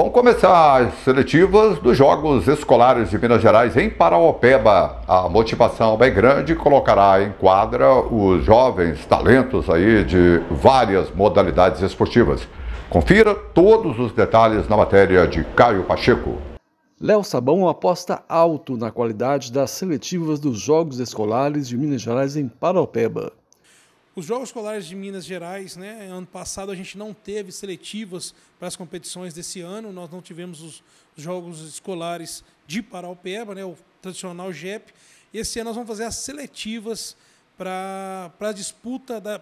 Vão começar as seletivas dos Jogos Escolares de Minas Gerais em Paraopeba. A motivação é grande e colocará em quadra os jovens talentos aí de várias modalidades esportivas. Confira todos os detalhes na matéria de Caio Pacheco. Léo Sabão aposta alto na qualidade das seletivas dos Jogos Escolares de Minas Gerais em Paraopeba. Os Jogos Escolares de Minas Gerais, né, ano passado a gente não teve seletivas para as competições desse ano, nós não tivemos os Jogos Escolares de Paraupeba, né, o tradicional JEP. Esse ano nós vamos fazer as seletivas para a disputa da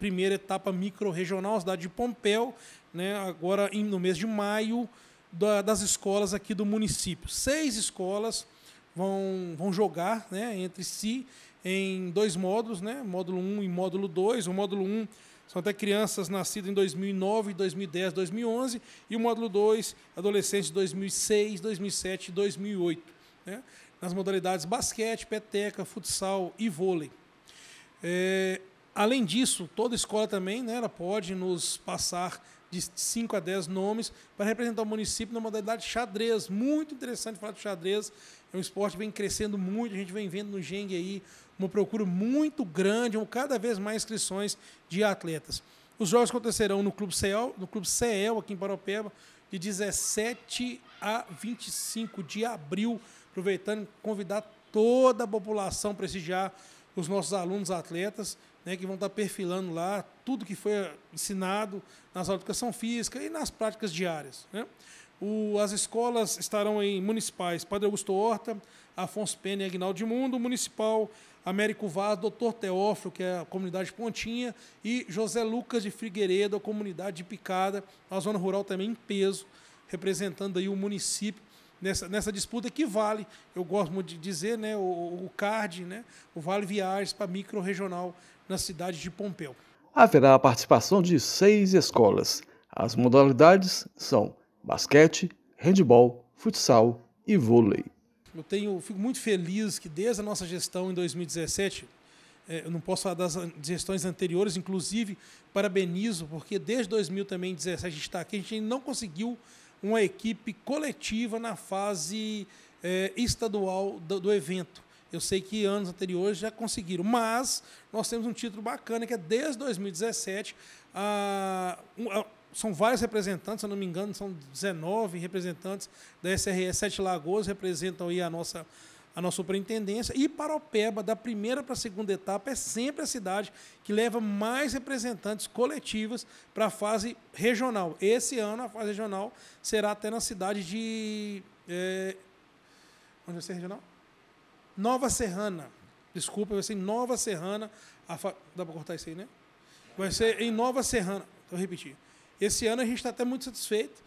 primeira etapa micro-regional, cidade de Pompeu, né, agora no mês de maio, da, das escolas aqui do município. Seis escolas vão, vão jogar né, entre si em dois módulos, né? módulo 1 e módulo 2. O módulo 1 são até crianças nascidas em 2009, 2010, 2011, e o módulo 2, adolescentes de 2006, 2007 e 2008, né? nas modalidades basquete, peteca, futsal e vôlei. É, Além disso, toda escola também né, ela pode nos passar de 5 a 10 nomes para representar o município na modalidade xadrez. Muito interessante falar de xadrez. É um esporte que vem crescendo muito, a gente vem vendo no Gengue aí uma procura muito grande, um cada vez mais inscrições de atletas. Os jogos acontecerão no Clube CEL, no Clube CEL aqui em Paropeba, de 17 a 25 de abril, aproveitando convidar toda a população para prestigiar os nossos alunos atletas né, que vão estar perfilando lá tudo que foi ensinado nas aulas de educação física e nas práticas diárias. Né? O, as escolas estarão em municipais Padre Augusto Horta, Afonso Pena e Aguinaldo de Mundo, Municipal Américo Vaz, Doutor Teófilo, que é a comunidade Pontinha, e José Lucas de Figueiredo, a comunidade de Picada, a zona rural também em peso, representando aí o município nessa, nessa disputa que vale, eu gosto muito de dizer, né, o, o CARD, né, o Vale Viagens para micro-regional na cidade de Pompeu. Haverá a participação de seis escolas. As modalidades são basquete, handball, futsal e vôlei. Eu tenho, fico muito feliz que desde a nossa gestão em 2017, é, eu não posso falar das gestões anteriores, inclusive parabenizo, porque desde também 2017 a gente está aqui, a gente não conseguiu uma equipe coletiva na fase é, estadual do, do, evento. Eu sei que anos anteriores já conseguiram, mas nós temos um título bacana que é desde 2017. A, a, são vários representantes, se eu não me engano, são 19 representantes da SRE Sete Lagoas, representam aí a nossa a nossa superintendência. E para Paropeba, da primeira para a segunda etapa, é sempre a cidade que leva mais representantes coletivas para a fase regional. Esse ano, a fase regional será até na cidade de. É, onde vai ser regional? Nova Serrana. Desculpa, vai ser em Nova Serrana. Fa... Dá para cortar isso aí, né? Vai ser em Nova Serrana. Vou repetir. Esse ano a gente está até muito satisfeito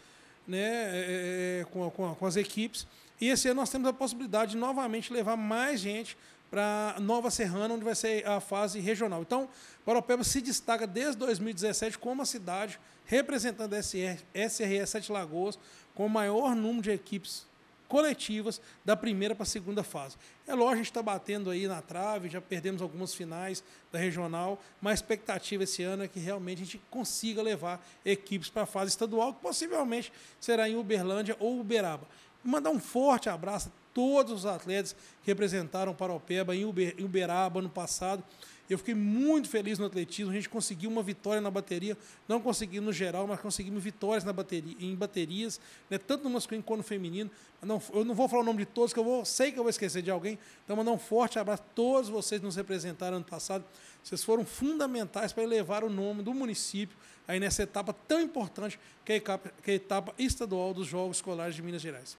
né, é, é, é com, com, com as equipes. E esse ano nós temos a possibilidade de novamente levar mais gente para Nova Serrana, onde vai ser a fase regional. Então, Paropeba se destaca desde 2017 como a cidade representando a SR, SRE Sete Lagoas, com o maior número de equipes coletivas da primeira para a segunda fase. É lógico, a gente está batendo aí na trave, já perdemos algumas finais da regional, mas a expectativa esse ano é que realmente a gente consiga levar equipes para a fase estadual, que possivelmente será em Uberlândia ou Uberaba. Mandar um forte abraço a todos os atletas que representaram Paropeba em Uberaba ano passado. Eu fiquei muito feliz no atletismo. A gente conseguiu uma vitória na bateria, não conseguimos no geral, mas conseguimos vitórias na bateria, em baterias, né? tanto no masculino quanto no feminino. Não, eu não vou falar o nome de todos, que eu vou, sei que eu vou esquecer de alguém. Então, mandar um forte abraço a todos vocês que nos representaram ano passado. Vocês foram fundamentais para elevar o nome do município aí nessa etapa tão importante que é a etapa é estadual dos Jogos Escolares de Minas Gerais.